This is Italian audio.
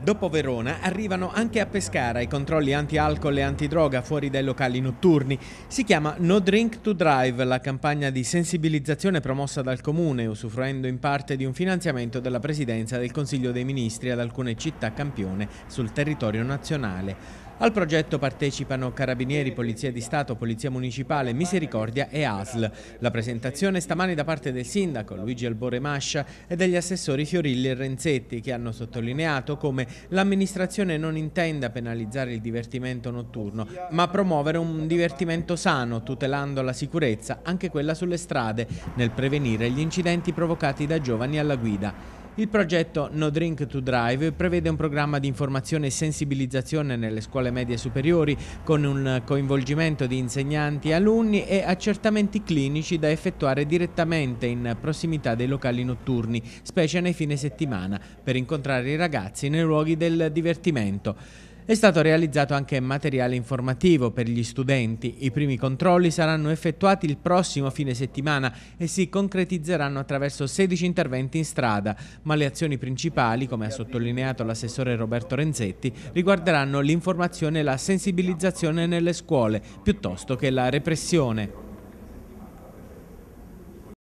Dopo Verona arrivano anche a Pescara i controlli anti-alcol e antidroga fuori dai locali notturni. Si chiama No Drink to Drive, la campagna di sensibilizzazione promossa dal Comune, usufruendo in parte di un finanziamento della Presidenza del Consiglio dei Ministri ad alcune città campione sul territorio nazionale. Al progetto partecipano Carabinieri, Polizia di Stato, Polizia Municipale, Misericordia e ASL. La presentazione stamani da parte del Sindaco Luigi Albore Mascia e degli assessori Fiorilli e Renzetti che hanno sottolineato come l'amministrazione non intenda penalizzare il divertimento notturno ma promuovere un divertimento sano tutelando la sicurezza, anche quella sulle strade, nel prevenire gli incidenti provocati da giovani alla guida. Il progetto No Drink to Drive prevede un programma di informazione e sensibilizzazione nelle scuole medie e superiori con un coinvolgimento di insegnanti, e alunni e accertamenti clinici da effettuare direttamente in prossimità dei locali notturni, specie nei fine settimana, per incontrare i ragazzi nei luoghi del divertimento. È stato realizzato anche materiale informativo per gli studenti. I primi controlli saranno effettuati il prossimo fine settimana e si concretizzeranno attraverso 16 interventi in strada, ma le azioni principali, come ha sottolineato l'assessore Roberto Renzetti, riguarderanno l'informazione e la sensibilizzazione nelle scuole, piuttosto che la repressione.